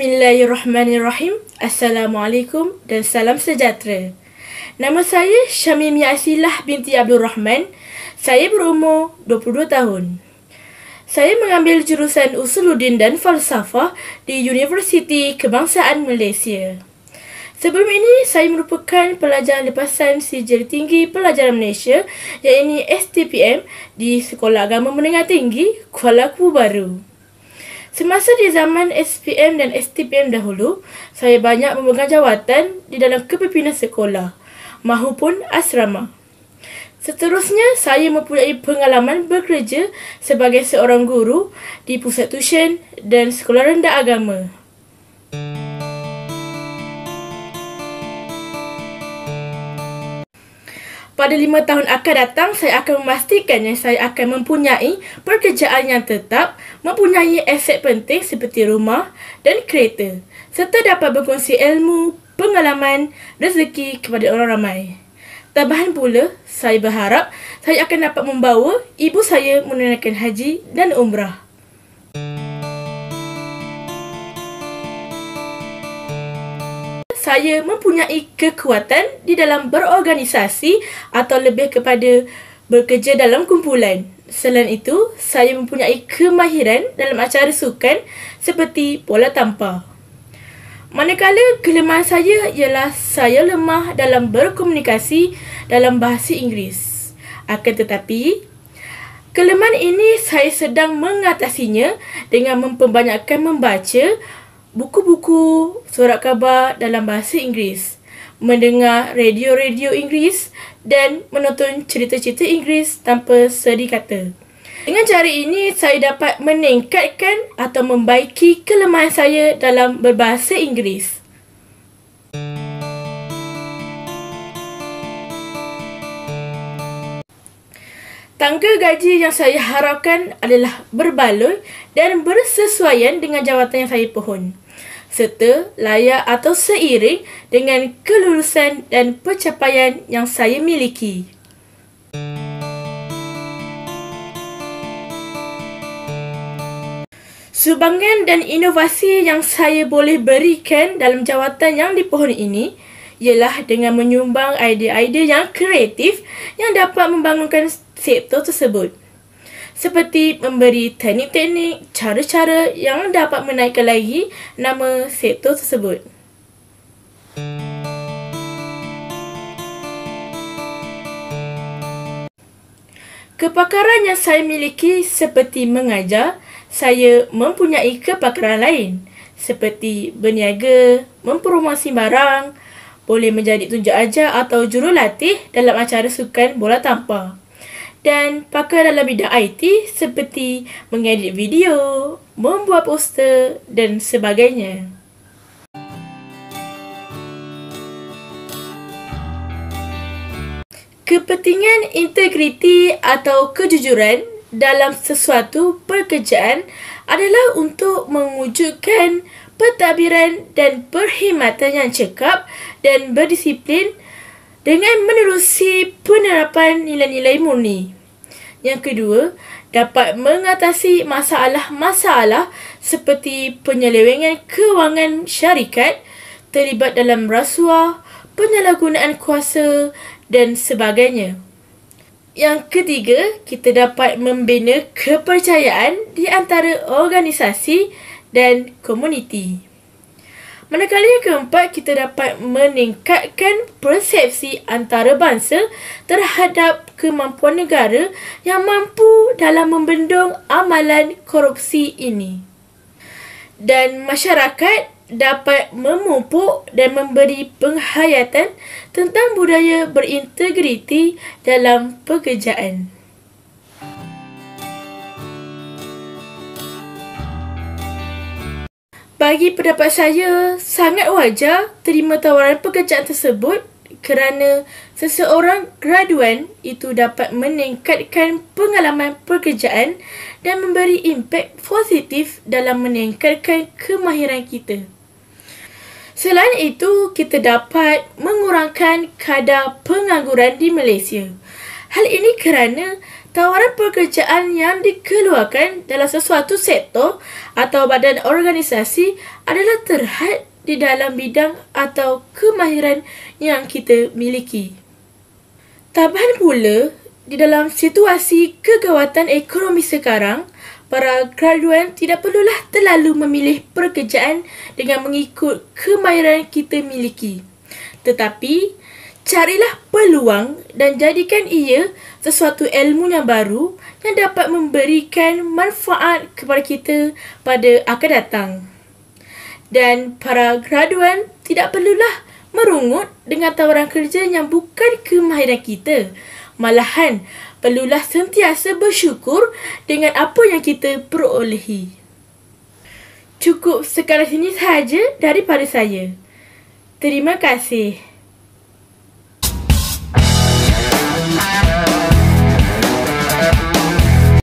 Bismillahirrahmanirrahim. Assalamualaikum dan salam sejahtera. Nama saya Syamim Yasilah binti Abdul Rahman. Saya berumur 22 tahun. Saya mengambil jurusan Usuluddin dan Falsafah di Universiti Kebangsaan Malaysia. Sebelum ini, saya merupakan pelajar lepasan sijil tinggi pelajaran Malaysia iaitu STPM di Sekolah Agama Menengah Tinggi Kuala Kubu Baru. Semasa di zaman SPM dan STPM dahulu, saya banyak memegang jawatan di dalam kepimpinan sekolah mahupun asrama. Seterusnya, saya mempunyai pengalaman bekerja sebagai seorang guru di pusat tuition dan sekolah rendah agama. pada lima tahun akan datang, saya akan memastikan yang saya akan mempunyai pekerjaan yang tetap, mempunyai aset penting seperti rumah dan kereta, serta dapat berkongsi ilmu, pengalaman, rezeki kepada orang ramai. Tambahan pula, saya berharap saya akan dapat membawa ibu saya menunaikan haji dan umrah. saya mempunyai kekuatan di dalam berorganisasi atau lebih kepada bekerja dalam kumpulan. Selain itu, saya mempunyai kemahiran dalam acara sukan seperti bola tampar. Manakala kelemahan saya ialah saya lemah dalam berkomunikasi dalam bahasa Inggeris. Akan tetapi, kelemahan ini saya sedang mengatasinya dengan memperbanyakkan membaca buku-buku surat khabar dalam bahasa Inggeris, mendengar radio-radio Inggeris dan menonton cerita-cerita Inggeris tanpa sedih kata. Dengan cara ini, saya dapat meningkatkan atau membaiki kelemahan saya dalam berbahasa Inggeris. Tangga gaji yang saya harapkan adalah berbaloi dan bersesuaian dengan jawatan yang saya pohon serta layak atau seiring dengan kelulusan dan pencapaian yang saya miliki. Subangan dan inovasi yang saya boleh berikan dalam jawatan yang dipohon ini ialah dengan menyumbang idea-idea yang kreatif yang dapat membangunkan sektor tersebut seperti memberi teknik-teknik cara-cara yang dapat menaikkan lagi nama sektor tersebut. Kepakaran yang saya miliki seperti mengajar, saya mempunyai kepakaran lain seperti berniaga, mempromosi barang, boleh menjadi tunjuk ajar atau jurulatih dalam acara sukan bola tampar dan pakar dalam bidang IT seperti mengedit video, membuat poster dan sebagainya. Kepentingan integriti atau kejujuran dalam sesuatu pekerjaan adalah untuk mewujudkan pentadbiran dan perkhidmatan yang cekap dan berdisiplin dengan menerusi penerapan nilai-nilai murni. Yang kedua, dapat mengatasi masalah-masalah seperti penyelewengan kewangan syarikat, terlibat dalam rasuah, penyalahgunaan kuasa dan sebagainya. Yang ketiga, kita dapat membina kepercayaan di antara organisasi dan komuniti. Manakala yang keempat, kita dapat meningkatkan persepsi antarabangsa terhadap kemampuan negara yang mampu dalam membendung amalan korupsi ini. Dan masyarakat dapat memupuk dan memberi penghayatan tentang budaya berintegriti dalam pekerjaan. Bagi pendapat saya, sangat wajar terima tawaran pekerjaan tersebut kerana seseorang graduan itu dapat meningkatkan pengalaman pekerjaan dan memberi impak positif dalam meningkatkan kemahiran kita. Selain itu, kita dapat mengurangkan kadar pengangguran di Malaysia. Hal ini kerana tawaran pekerjaan yang dikeluarkan dalam sesuatu sektor atau badan organisasi adalah terhad di dalam bidang atau kemahiran yang kita miliki. Tambahan pula, di dalam situasi kegawatan ekonomi sekarang, para graduan tidak perlulah terlalu memilih pekerjaan dengan mengikut kemahiran kita miliki. Tetapi, Carilah peluang dan jadikan ia sesuatu ilmu yang baru yang dapat memberikan manfaat kepada kita pada akan datang. Dan para graduan tidak perlulah merungut dengan tawaran kerja yang bukan kemahiran kita. Malahan, perlulah sentiasa bersyukur dengan apa yang kita perolehi. Cukup sekarang sini sahaja daripada saya. Terima kasih.